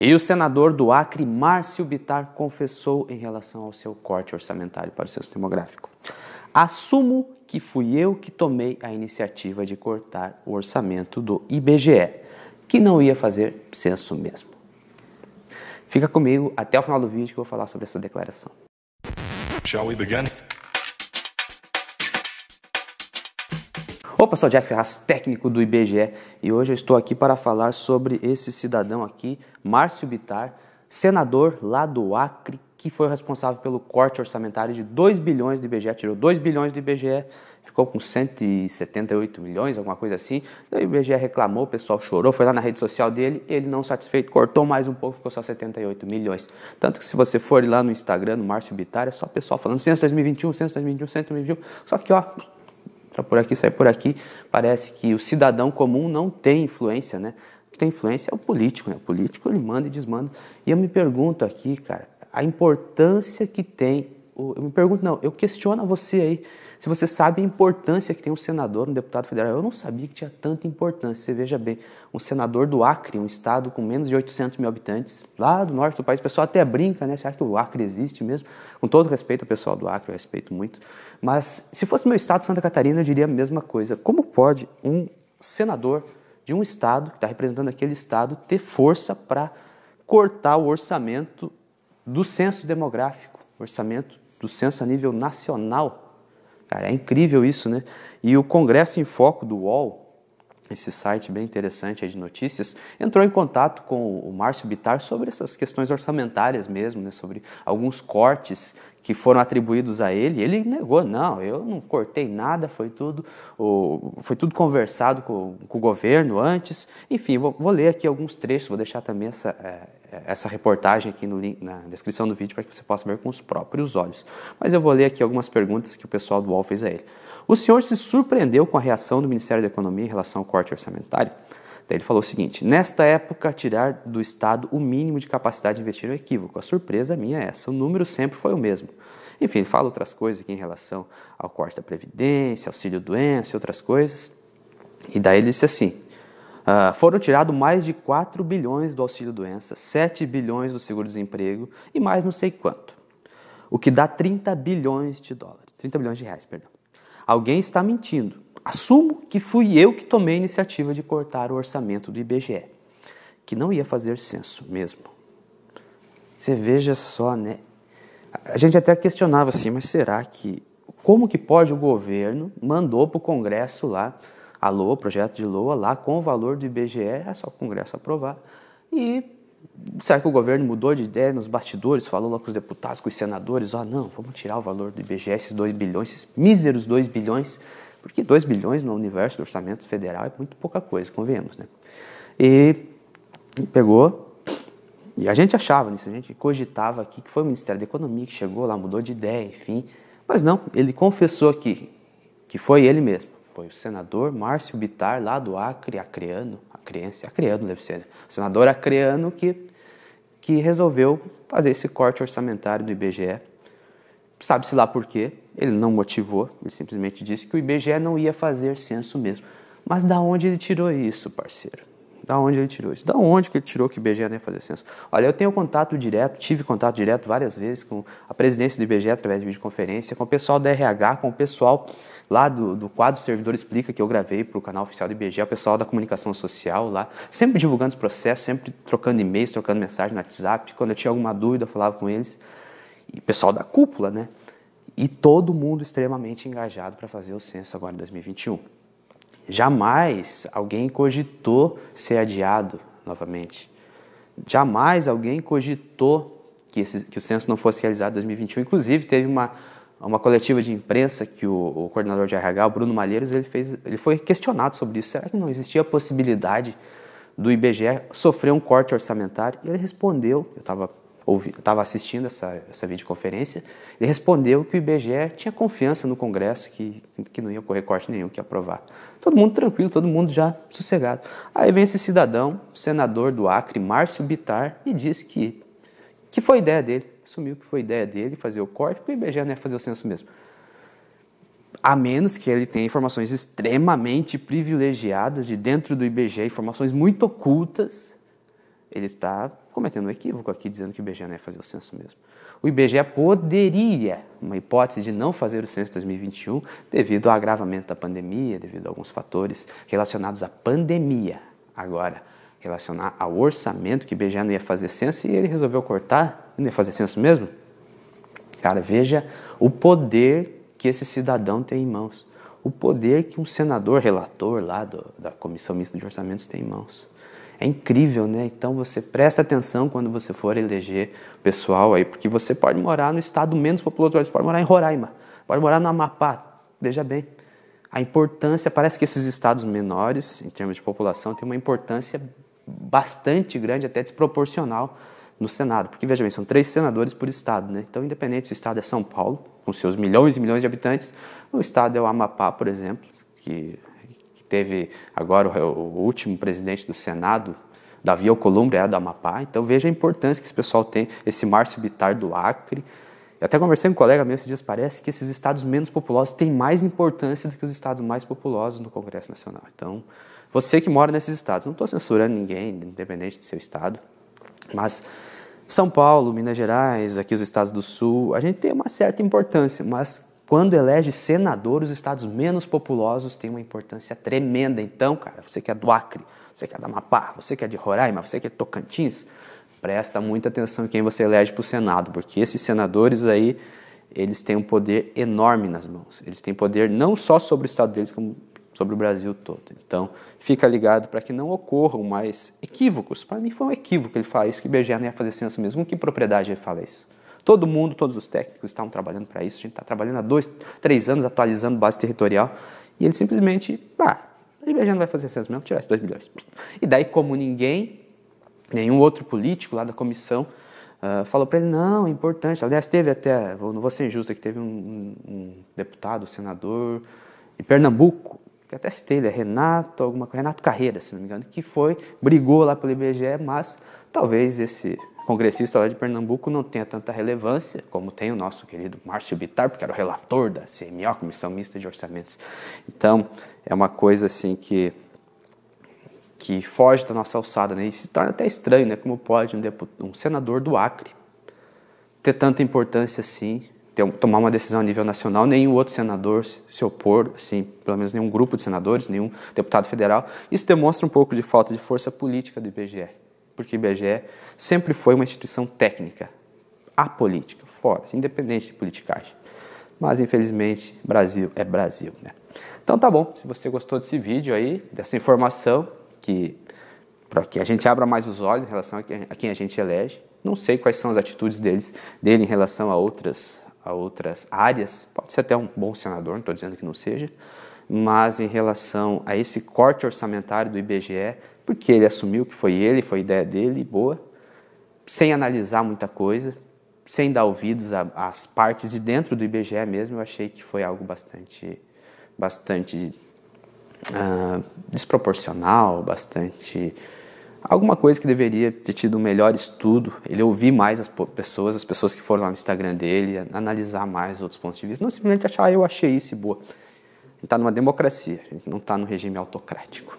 E o senador do Acre, Márcio Bitar, confessou em relação ao seu corte orçamentário para o censo demográfico. Assumo que fui eu que tomei a iniciativa de cortar o orçamento do IBGE, que não ia fazer censo mesmo. Fica comigo até o final do vídeo que eu vou falar sobre essa declaração. Shall we begin? Opa, sou Jack Ferraz, técnico do IBGE, e hoje eu estou aqui para falar sobre esse cidadão aqui, Márcio Bitar, senador lá do Acre, que foi responsável pelo corte orçamentário de 2 bilhões do IBGE, tirou 2 bilhões do IBGE, ficou com 178 milhões, alguma coisa assim. o IBGE reclamou, o pessoal chorou, foi lá na rede social dele, ele não satisfeito, cortou mais um pouco, ficou só 78 milhões. Tanto que se você for lá no Instagram, no Márcio Bitar, é só o pessoal falando censo 2021, censo 2021, censo 2021, só que ó, entra tá por aqui, sai por aqui. Parece que o cidadão comum não tem influência, né? O que tem influência é o político, né? O político ele manda e desmanda. E eu me pergunto aqui, cara, a importância que tem. Eu me pergunto, não, eu questiono a você aí se você sabe a importância que tem um senador, um deputado federal. Eu não sabia que tinha tanta importância. Você veja bem, um senador do Acre, um estado com menos de 800 mil habitantes, lá do norte do país, o pessoal até brinca, né? Você acha que o Acre existe mesmo? Com todo respeito ao pessoal do Acre, eu respeito muito. Mas se fosse meu estado, Santa Catarina, eu diria a mesma coisa. Como pode um senador de um estado, que está representando aquele estado, ter força para cortar o orçamento do censo demográfico, orçamento do censo a nível nacional Cara, é incrível isso, né? E o Congresso em Foco do UOL, esse site bem interessante de notícias, entrou em contato com o Márcio Bitar sobre essas questões orçamentárias mesmo, né, sobre alguns cortes que foram atribuídos a ele, ele negou, não, eu não cortei nada, foi tudo, o, foi tudo conversado com, com, o governo antes. Enfim, vou, vou, ler aqui alguns trechos, vou deixar também essa, é, essa reportagem aqui no, na descrição do vídeo para que você possa ver com os próprios olhos. Mas eu vou ler aqui algumas perguntas que o pessoal do UOL fez a ele. O senhor se surpreendeu com a reação do Ministério da Economia em relação ao corte orçamentário? Daí ele falou o seguinte: nesta época, tirar do Estado o mínimo de capacidade de investir é um equívoco. A surpresa minha é essa: o número sempre foi o mesmo. Enfim, ele fala outras coisas aqui em relação ao corte da Previdência, auxílio doença e outras coisas. E daí ele disse assim: Uh, foram tirados mais de 4 bilhões do auxílio-doença, 7 bilhões do seguro-desemprego e mais não sei quanto. O que dá 30 bilhões de dólares, 30 bilhões de reais, perdão. Alguém está mentindo assumo que fui eu que tomei a iniciativa de cortar o orçamento do IBGE, que não ia fazer censo mesmo. Você veja só, né? A gente até questionava assim, mas será que. Como que pode o governo mandou para o Congresso lá, alô, projeto de LOA lá, com o valor do IBGE, é só o Congresso aprovar, e Será que o governo mudou de ideia nos bastidores, falou lá com os deputados, com os senadores, ó, oh, não, vamos tirar o valor do IBGE, esses 2 bilhões, esses míseros 2 bilhões porque 2 bilhões no universo do orçamento federal é muito pouca coisa, convenhamos, né? E pegou, e a gente achava nisso, a gente cogitava aqui que foi o Ministério da Economia que chegou lá, mudou de ideia, enfim. Mas não, ele confessou aqui que foi ele mesmo, foi o senador Márcio Bitar, lá do Acre, acreano, acreense, acreano deve ser, né? o senador acreano que, que resolveu fazer esse corte orçamentário do IBGE, sabe-se lá por quê, ele não motivou, ele simplesmente disse que o IBGE não ia fazer censo mesmo. Mas da onde ele tirou isso, parceiro? Da onde ele tirou isso? Da onde que ele tirou que o IBGE não ia fazer censo? Olha, eu tenho contato direto, tive contato direto várias vezes com a presidência do IBGE através de videoconferência, com o pessoal da RH, com o pessoal lá do, do quadro Servidor Explica que eu gravei para o canal oficial do IBGE, o pessoal da comunicação social lá, sempre divulgando os processos, sempre trocando e-mails, trocando mensagem no WhatsApp. Quando eu tinha alguma dúvida, eu falava com eles. E o pessoal da cúpula, né? e todo mundo extremamente engajado para fazer o censo agora em 2021. Jamais alguém cogitou ser adiado novamente. Jamais alguém cogitou que, esse, que o censo não fosse realizado em 2021. Inclusive, teve uma, uma coletiva de imprensa que o, o, coordenador de RH, o Bruno Malheiros, ele, fez, ele foi questionado sobre isso. Será que não existia a possibilidade do IBGE sofrer um corte orçamentário? E ele respondeu, eu estava estava assistindo essa, essa videoconferência, ele respondeu que o IBGE tinha confiança no Congresso, que, que não ia ocorrer corte nenhum, que ia aprovar. Todo mundo tranquilo, todo mundo já sossegado. Aí vem esse cidadão, senador do Acre, Márcio Bitar, e diz que, que foi ideia dele, assumiu que foi ideia dele fazer o corte, porque o IBGE não ia fazer o censo mesmo. A menos que ele tenha informações extremamente privilegiadas de dentro do IBGE, informações muito ocultas, ele está cometendo um equívoco aqui, dizendo que o IBGE não ia fazer o censo mesmo. O IBGE poderia, uma hipótese de não fazer o censo 2021, devido ao agravamento da pandemia, devido a alguns fatores relacionados à pandemia. Agora, relacionar ao orçamento, que o IBGE não ia fazer censo e ele resolveu cortar, não ia fazer censo mesmo? Cara, veja o poder que esse cidadão tem em mãos. O poder que um senador relator lá do, da Comissão Mista de Orçamentos tem em mãos. É incrível, né? Então você presta atenção quando você for eleger pessoal aí, porque você pode morar no estado menos populoso, você pode morar em Roraima, pode morar no Amapá, veja bem. A importância, parece que esses estados menores, em termos de população, têm uma importância bastante grande, até desproporcional no Senado. Porque, veja bem, são três senadores por estado, né? Então, independente se o estado é São Paulo, com seus milhões e milhões de habitantes, o estado é o Amapá, por exemplo, que teve agora o, o último presidente do Senado, Davi Alcolumbre, é do Amapá. Então veja a importância que esse pessoal tem, esse Márcio Bitar do Acre. Eu até conversei com um colega meu esses dias, parece que esses estados menos populosos têm mais importância do que os estados mais populosos no Congresso Nacional. Então, você que mora nesses estados, não estou censurando ninguém, independente do seu estado, mas São Paulo, Minas Gerais, aqui os estados do Sul, a gente tem uma certa importância, mas quando elege senador, os estados menos populosos têm uma importância tremenda. Então, cara, você que é do Acre, você que é da Amapá, você que é de Roraima, você que é de Tocantins, presta muita atenção em quem você elege para o Senado, porque esses senadores aí, eles têm um poder enorme nas mãos. Eles têm poder não só sobre o estado deles, como sobre o Brasil todo. Então, fica ligado para que não ocorram mais equívocos. Para mim foi um equívoco ele falar isso, que o não ia fazer senso mesmo. Com que propriedade ele fala isso? Todo mundo, todos os técnicos estavam trabalhando para isso. A gente está trabalhando há dois, três anos atualizando base territorial. E ele simplesmente, ah, a IBGE não vai fazer censo mesmo, tirar esses 2 milhões. E daí, como ninguém, nenhum outro político lá da comissão, uh, falou para ele, não, é importante. Aliás, teve até, não vou ser injusto, que teve um, um deputado, um senador de Pernambuco, que até citei, ele é Renato, alguma, Renato Carreira, se não me engano, que foi, brigou lá pelo IBGE, mas talvez esse congressista lá de Pernambuco não tenha tanta relevância como tem o nosso querido Márcio Bitar, porque era o relator da CMO, Comissão Mista de Orçamentos. Então, é uma coisa assim que que foge da nossa alçada, né? E se torna até estranho, né? Como pode um, um senador do Acre ter tanta importância assim, ter, tomar uma decisão a nível nacional, nenhum outro senador se opor, assim, pelo menos nenhum grupo de senadores, nenhum deputado federal. Isso demonstra um pouco de falta de força política do IBGE porque o IBGE sempre foi uma instituição técnica, apolítica, fora, assim, independente de politicagem. Mas, infelizmente, Brasil é Brasil, né? Então tá bom, se você gostou desse vídeo aí, dessa informação, que para que a gente abra mais os olhos em relação a quem a gente elege, não sei quais são as atitudes deles, dele em relação a outras, a outras áreas, pode ser até um bom senador, não estou dizendo que não seja, mas em relação a esse corte orçamentário do IBGE, porque ele assumiu que foi ele, foi ideia dele, boa, sem analisar muita coisa, sem dar ouvidos às partes de dentro do IBGE mesmo, eu achei que foi algo bastante, bastante ah, desproporcional, bastante alguma coisa que deveria ter tido um melhor estudo, ele ouvir mais as pessoas, as pessoas que foram lá no Instagram dele, analisar mais outros pontos de vista, não simplesmente achar, ah, eu achei isso e boa. A gente está numa democracia, a gente não está num regime autocrático.